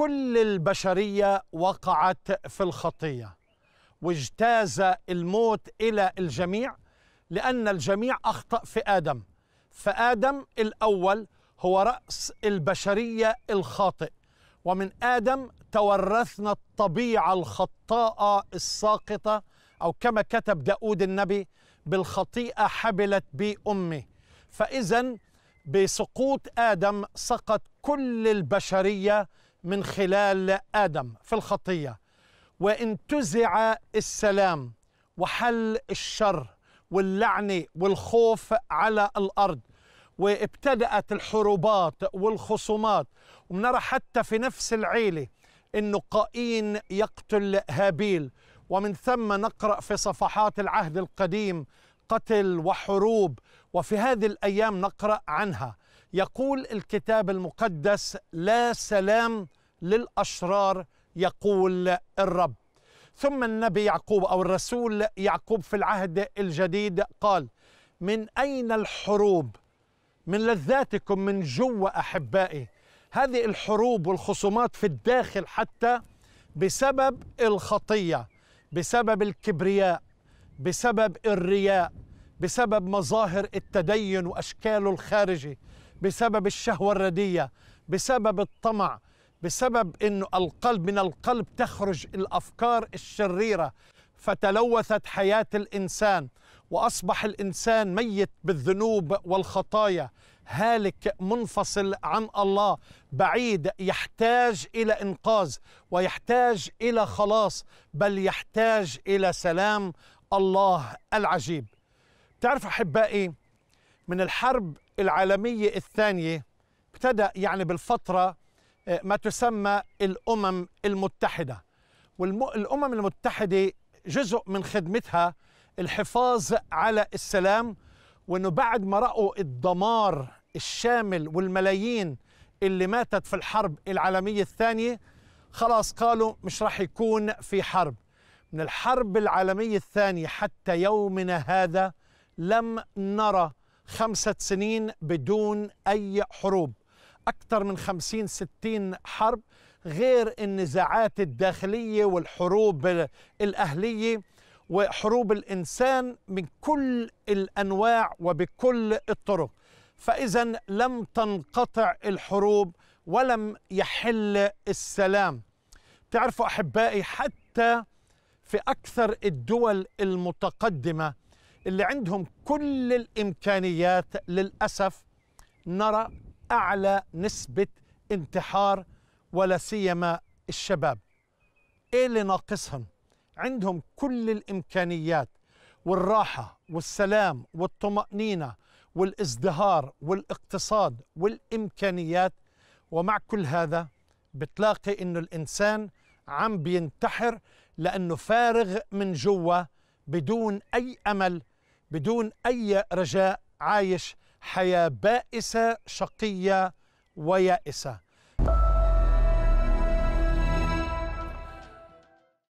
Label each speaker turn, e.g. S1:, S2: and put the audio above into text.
S1: كل البشريه وقعت في الخطيه واجتاز الموت الى الجميع لان الجميع اخطا في ادم فادم الاول هو راس البشريه الخاطئ ومن ادم تورثنا الطبيعه الخطاءه الساقطه او كما كتب داود النبي بالخطيئه حبلت بي امي فاذا بسقوط ادم سقط كل البشريه من خلال آدم في الخطية وانتزع السلام وحل الشر واللعنة والخوف على الأرض وابتدأت الحروبات والخصومات ومنرى حتى في نفس العيلة أنه قايين يقتل هابيل ومن ثم نقرأ في صفحات العهد القديم قتل وحروب وفي هذه الأيام نقرأ عنها يقول الكتاب المقدس لا سلام للاشرار يقول الرب ثم النبي يعقوب او الرسول يعقوب في العهد الجديد قال من اين الحروب من لذاتكم من جوا احبائي هذه الحروب والخصومات في الداخل حتى بسبب الخطيه بسبب الكبرياء بسبب الرياء بسبب مظاهر التدين واشكاله الخارجي بسبب الشهوة الردية بسبب الطمع بسبب انه القلب من القلب تخرج الافكار الشريره فتلوثت حياه الانسان واصبح الانسان ميت بالذنوب والخطايا هالك منفصل عن الله بعيد يحتاج الى انقاذ ويحتاج الى خلاص بل يحتاج الى سلام الله العجيب تعرف احبائي من الحرب العالمية الثانية ابتدأ يعني بالفترة آه، ما تسمى الأمم المتحدة والأمم المتحدة جزء من خدمتها الحفاظ على السلام وأنه بعد ما رأوا الدمار الشامل والملايين اللي ماتت في الحرب العالمية الثانية خلاص قالوا مش راح يكون في حرب من الحرب العالمية الثانية حتى يومنا هذا لم نرى خمسة سنين بدون أي حروب أكثر من خمسين ستين حرب غير النزاعات الداخلية والحروب الأهلية وحروب الإنسان من كل الأنواع وبكل الطرق فإذا لم تنقطع الحروب ولم يحل السلام تعرفوا أحبائي حتى في أكثر الدول المتقدمة اللي عندهم كل الامكانيات للاسف نرى اعلى نسبه انتحار ولا سيما الشباب ايه اللي ناقصهم عندهم كل الامكانيات والراحه والسلام والطمانينه والازدهار والاقتصاد والامكانيات ومع كل هذا بتلاقي انه الانسان عم بينتحر لانه فارغ من جوا بدون اي امل بدون أي رجاء عايش حياة بائسة شقية ويائسة